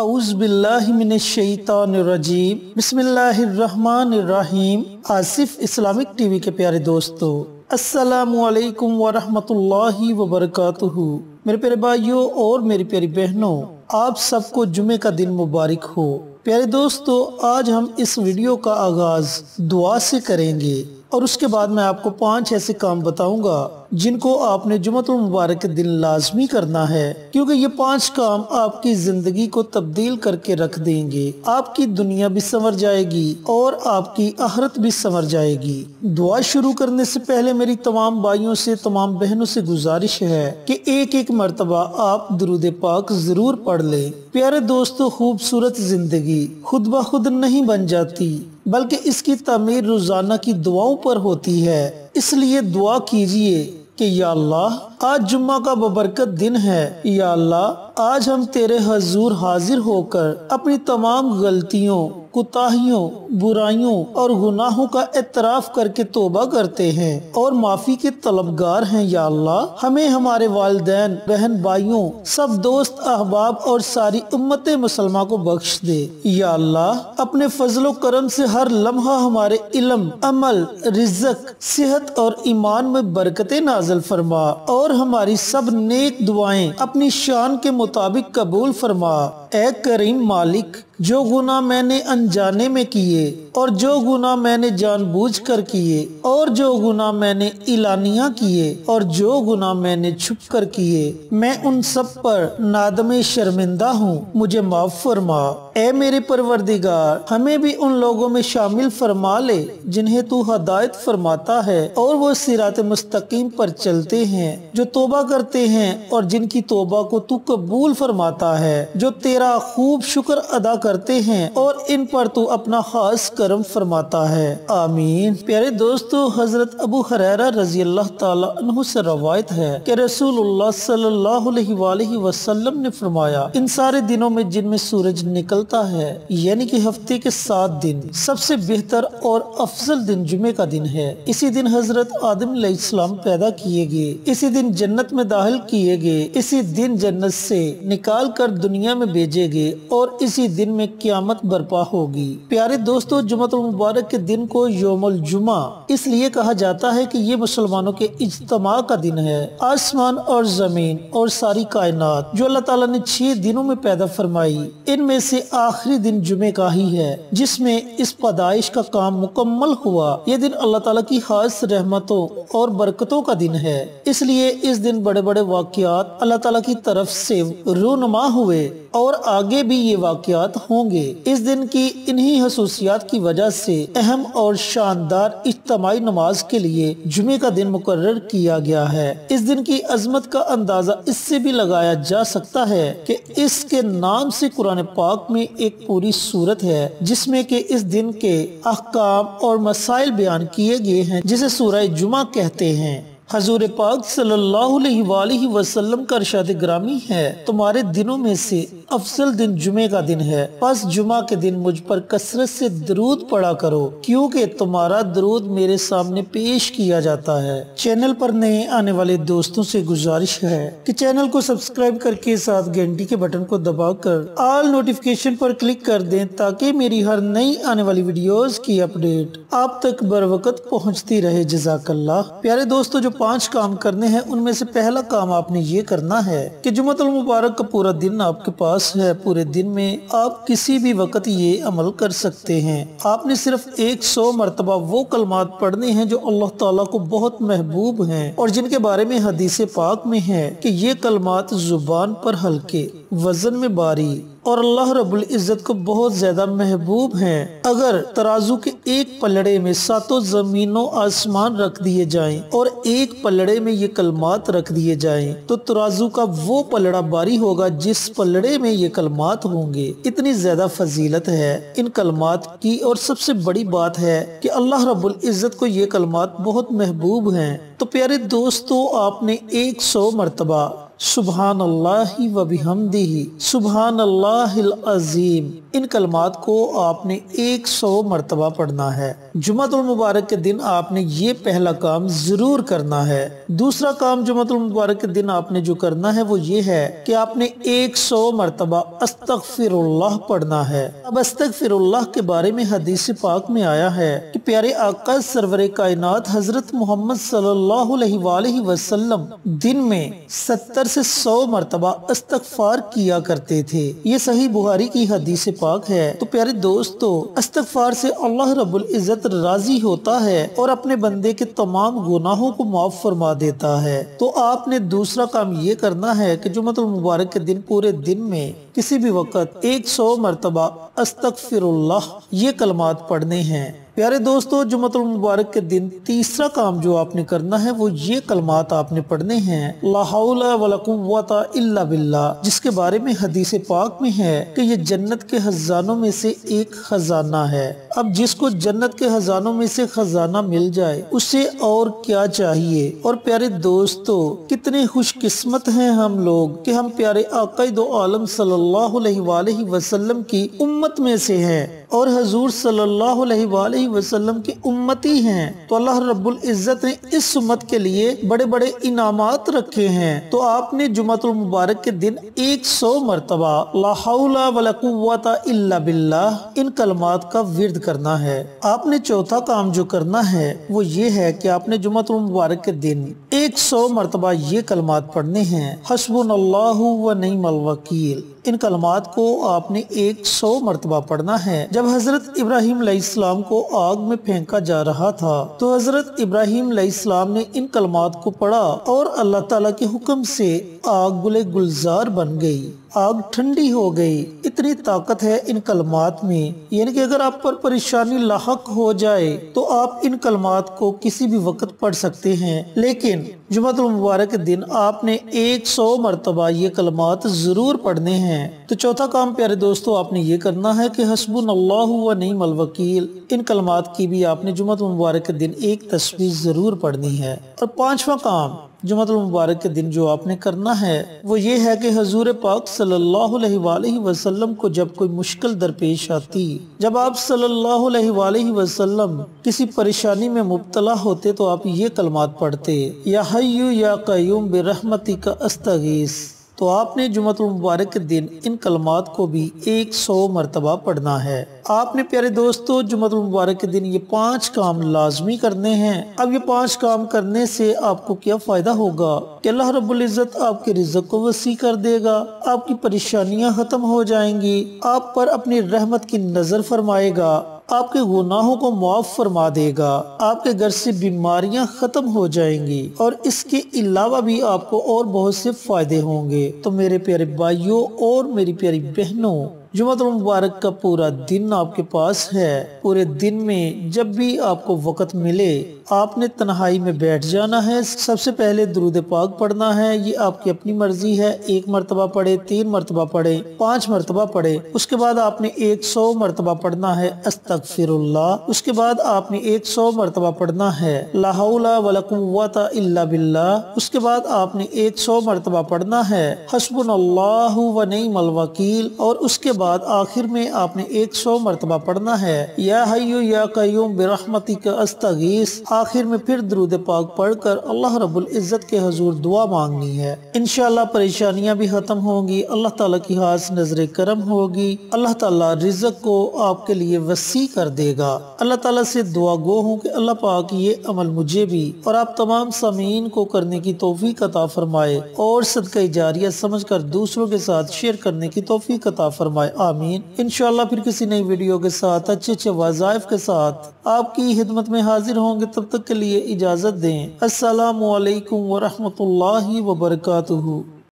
اعوذ باللہ من الشیطان الرجیم بسم اللہ الرحمن الرحیم آصف اسلامک ٹی وی کے پیارے دوستو السلام علیکم ورحمت اللہ وبرکاتہ میرے پیارے بھائیوں اور میری پیاری بہنوں آپ سب کو جمعہ کا دن مبارک ہو پیارے دوستو آج ہم اس ویڈیو کا آغاز دعا سے کریں گے اور اس کے بعد میں آپ کو پانچ ایسے کام بتاؤں گا جن کو آپ نے جمعت کے دن لازمی کرنا ہے کیونکہ یہ پانچ کام آپ کی زندگی کو تبدیل کر کے رکھ دیں گے آپ کی دنیا بھی سنور جائے گی اور آپ کی آخرت بھی سنور جائے گی دعا شروع کرنے سے پہلے میری تمام بھائیوں سے تمام بہنوں سے گزارش ہے کہ ایک ایک مرتبہ آپ درود پاک ضرور پڑھ لیں پیارے دوستو خوبصورت زندگی خود بخود نہیں بن جاتی بلکہ اس کی تعمیر روزانہ کی دعاؤں پر ہوتی ہے اس لیے دعا کیجئے کہ یا اللہ آج جمعہ کا ببرکت دن ہے یا اللہ آج ہم تیرے حضور حاضر ہو کر اپنی تمام غلطیوں کتاہیوں برائیوں اور گناہوں کا اعتراف کر کے توبہ کرتے ہیں اور معافی کے طلبگار ہیں یا اللہ ہمیں ہمارے والدین بہن بھائیوں سب دوست احباب اور ساری امت مسلمہ کو بخش دے یا اللہ اپنے فضل و کرم سے ہر لمحہ ہمارے علم عمل رزق صحت اور ایمان میں برکت نازل فرما اور ہماری سب نیک دعائیں اپنی شان کے مطابق قبول فرما اے کریم مالک جو گناہ میں نے انجانے میں کیے اور جو گناہ میں نے جان بوجھ کر کیے اور جو گناہ میں نے علانیاں کیے اور جو گناہ میں نے چھپ کر کیے میں ان سب پر نادم شرمندہ ہوں مجھے معاف فرما اے میرے پروردگار ہمیں بھی ان لوگوں میں شامل فرما لے جنہیں تو ہدایت فرماتا ہے اور وہ صراط مستقیم پر چلتے ہیں جو توبہ کرتے ہیں اور جن کی توبہ کو تو قبول فرماتا ہے جو تیرا طرح خوب شکر ادا کرتے ہیں اور ان پر تو اپنا خاص کرم فرماتا ہے آمین پیارے دوستو حضرت ابو حریرہ رضی اللہ تعالیٰ عنہ سے روایت ہے کہ رسول اللہ صلی اللہ علیہ وآلہ وسلم نے فرمایا ان سارے دنوں میں جن میں سورج نکلتا ہے یعنی کہ ہفتے کے سات دن سب سے بہتر اور افضل دن جمعہ کا دن ہے اسی دن حضرت آدم علیہ السلام پیدا کیے گئے اسی دن جنت میں داخل کیے گئے اسی دن جنت سے نکال کر دنیا میں بھیجا بھیجے گے اور اسی دن میں قیامت برپا ہوگی پیارے دوستو جمعت المبارک کے دن کو یوم الجمعہ اس لیے کہا جاتا ہے کہ یہ مسلمانوں کے اجتماع کا دن ہے آسمان اور زمین اور ساری کائنات جو اللہ تعالیٰ نے چھ دنوں میں پیدا فرمائی ان میں سے آخری دن جمعہ کا ہی ہے جس میں اس پیدائش کا کام مکمل ہوا یہ دن اللہ تعالیٰ کی خاص رحمتوں اور برکتوں کا دن ہے اس لیے اس دن بڑے بڑے واقعات اللہ تعالیٰ کی طرف سے رونما ہوئے اور اور آگے بھی یہ واقعات ہوں گے اس دن کی انہی خصوصیات کی وجہ سے اہم اور شاندار اجتماعی نماز کے لیے جمعے کا دن مقرر کیا گیا ہے اس دن کی عظمت کا اندازہ اس سے بھی لگایا جا سکتا ہے کہ اس کے نام سے قرآن پاک میں ایک پوری صورت ہے جس میں کہ اس دن کے احکام اور مسائل بیان کیے گئے ہیں جسے سورہ جمعہ کہتے ہیں حضور پاک صلی اللہ علیہ وآلہ وسلم کا ارشاد گرامی ہے تمہارے دنوں میں سے افضل دن جمعہ کا دن ہے پس جمعہ کے دن مجھ پر کسرت سے درود پڑا کرو کیونکہ تمہارا درود میرے سامنے پیش کیا جاتا ہے چینل پر نئے آنے والے دوستوں سے گزارش ہے کہ چینل کو سبسکرائب کر کے ساتھ گینٹی کے بٹن کو دبا کر آل نوٹیفکیشن پر کلک کر دیں تاکہ میری ہر نئی آنے والی ویڈیوز کی اپڈیٹ آپ تک بر وقت پہنچتی رہے جزاک اللہ پیارے دوستو جو پانچ کام کرنے ہیں ان میں سے پہلا کام آپ نے یہ کرنا ہے کہ جمعت المبارک کا پورا دن آپ کے پاس ہے پورے دن میں آپ کسی بھی وقت یہ عمل کر سکتے ہیں آپ نے صرف ایک سو مرتبہ وہ کلمات پڑھنے ہیں جو اللہ تعالیٰ کو بہت محبوب ہیں اور جن کے بارے میں حدیث پاک میں ہے کہ یہ کلمات زبان پر ہلکے وزن میں باری اور اللہ رب العزت کو بہت زیادہ محبوب ہیں اگر ترازو کے ایک پلڑے میں ساتوں آسمان رکھ دیے جائیں اور ایک پلڑے میں یہ کلمات رکھ دیے جائیں تو ترازو کا وہ پلڑا باری ہوگا جس پلڑے میں یہ کلمات ہوں گے اتنی زیادہ فضیلت ہے ان کلمات کی اور سب سے بڑی بات ہے کہ اللہ رب العزت کو یہ کلمات بہت محبوب ہیں تو پیارے دوستو آپ نے ایک سو مرتبہ سبحان اللہ و بحمدہ سبحان اللہ العظیم ان کلمات کو آپ نے ایک سو مرتبہ پڑھنا ہے جمعت المبارک کے دن آپ نے یہ پہلا کام ضرور کرنا ہے دوسرا کام جمعت المبارک کے دن آپ نے جو کرنا ہے وہ یہ ہے کہ آپ نے ایک سو مرتبہ استغفر اللہ پڑھنا ہے اب استغفر اللہ کے بارے میں حدیث پاک میں آیا ہے کہ پیارے آقا سرور کائنات حضرت محمد صلی اللہ علیہ وآلہ وسلم دن میں ستر سے سو مرتبہ استغفار کیا کرتے تھے یہ صحیح بخاری کی حدیث پاک ہے تو پیارے دوستو استغفار سے اللہ رب العزت راضی ہوتا ہے اور اپنے بندے کے تمام گناہوں کو معاف فرما دیتا ہے تو آپ نے دوسرا کام یہ کرنا ہے کہ جمعت المبارک کے دن پورے دن میں کسی بھی وقت ایک سو مرتبہ استغفر اللہ یہ کلمات پڑھنے ہیں پیارے دوستو جمعت المبارک کے دن تیسرا کام جو آپ نے کرنا ہے وہ یہ کلمات آپ نے پڑھنے ہیں لا حول ولا قوت الا باللہ جس کے بارے میں حدیث پاک میں ہے کہ یہ جنت کے خزانوں میں سے ایک خزانہ ہے اب جس کو جنت کے خزانوں میں سے خزانہ مل جائے اسے اور کیا چاہیے اور پیارے دوستو کتنے خوش قسمت ہیں ہم لوگ کہ ہم پیارے آقا دو عالم صلی اللہ علیہ وآلہ وسلم کی امت میں سے ہیں اور حضور صلی اللہ علیہ وآلہ علیہ وسلم کی امتی ہیں تو اللہ رب العزت نے اس امت کے لیے بڑے بڑے انعامات رکھے ہیں تو آپ نے جمعت المبارک کے دن ایک سو مرتبہ لا حول ولا قوت الا باللہ ان کلمات کا ورد کرنا ہے آپ نے چوتھا کام جو کرنا ہے وہ یہ ہے کہ آپ نے جمعت المبارک کے دن ایک سو مرتبہ یہ کلمات پڑھنے ہیں اللہ و نعم الوکیل ان کلمات کو آپ نے ایک سو مرتبہ پڑھنا ہے جب حضرت ابراہیم علیہ السلام کو آگ میں پھینکا جا رہا تھا تو حضرت ابراہیم علیہ السلام نے ان کلمات کو پڑھا اور اللہ تعالیٰ کے حکم سے آگ گلے گلزار بن گئی آگ ٹھنڈی ہو گئی اتنی طاقت ہے ان کلمات میں یعنی کہ اگر آپ پر پریشانی لاحق ہو جائے تو آپ ان کلمات کو کسی بھی وقت پڑھ سکتے ہیں لیکن جمعت المبارک دن آپ نے ایک سو مرتبہ یہ کلمات ضرور پڑھنے ہیں تو چوتھا کام پیارے دوستو آپ نے یہ کرنا ہے کہ حسب اللہ نعم الوکیل ان کلمات کی بھی آپ نے جمعت المبارک کے دن ایک تصویر ضرور پڑھنی ہے اور پانچواں کام المبارک کے دن جو آپ نے کرنا ہے وہ یہ ہے کہ حضور پاک صلی اللہ علیہ وآلہ وسلم کو جب کوئی مشکل درپیش آتی جب آپ صلی اللہ علیہ وآلہ وسلم کسی پریشانی میں مبتلا ہوتے تو آپ یہ کلمات پڑھتے یا حیو یا قیوم برحمتی کا استغیث تو آپ نے جمعت المبارک کے دن ان کلمات کو بھی ایک سو مرتبہ پڑھنا ہے آپ نے پیارے دوستو جمعت المبارک کے دن یہ پانچ کام لازمی کرنے ہیں اب یہ پانچ کام کرنے سے آپ کو کیا فائدہ ہوگا کہ اللہ رب العزت آپ کے رزق کو وسیع کر دے گا آپ کی پریشانیاں ختم ہو جائیں گی آپ پر اپنی رحمت کی نظر فرمائے گا آپ کے گناہوں کو معاف فرما دے گا آپ کے گھر سے بیماریاں ختم ہو جائیں گی اور اس کے علاوہ بھی آپ کو اور بہت سے فائدے ہوں گے تو میرے پیارے بھائیوں اور میری پیاری بہنوں جمعہ المبارک مبارک کا پورا دن آپ کے پاس ہے پورے دن میں جب بھی آپ کو وقت ملے آپ نے تنہائی میں بیٹھ جانا ہے سب سے پہلے درود پاک پڑھنا ہے یہ آپ کی اپنی مرضی ہے ایک مرتبہ پڑھے تین مرتبہ پڑھے پانچ مرتبہ پڑھے اس کے بعد آپ نے ایک سو مرتبہ پڑھنا ہے استغفر اللہ اس کے بعد آپ نے ایک سو مرتبہ پڑھنا ہے لا ولا قوت الا باللہ اس کے بعد آپ نے ایک سو مرتبہ پڑھنا ہے حسبن اللہ و نعم الوکیل اور اس کے بعد بعد آخر میں آپ نے ایک سو مرتبہ پڑھنا ہے یا حیو یا قیوم برحمتی کا آخر میں پھر درود پاک پڑھ کر اللہ رب العزت کے حضور دعا مانگنی ہے انشاءاللہ پریشانیاں بھی ختم ہوں گی اللہ تعالیٰ کی حاصل نظر کرم ہوگی اللہ تعالیٰ رزق کو آپ کے لیے وسیع کر دے گا اللہ تعالیٰ سے دعا گو ہوں کہ اللہ پاک یہ عمل مجھے بھی اور آپ تمام سامعین کو کرنے کی توفیق عطا فرمائے اور صدقہ جاریہ سمجھ کر دوسروں کے ساتھ شیئر کرنے کی توفیق عطا فرمائے آمین انشاءاللہ پھر کسی نئی ویڈیو کے ساتھ اچھے اچھے وظائف کے ساتھ آپ کی خدمت میں حاضر ہوں گے تب تک کے لیے اجازت دیں السلام علیکم ورحمۃ اللہ وبرکاتہ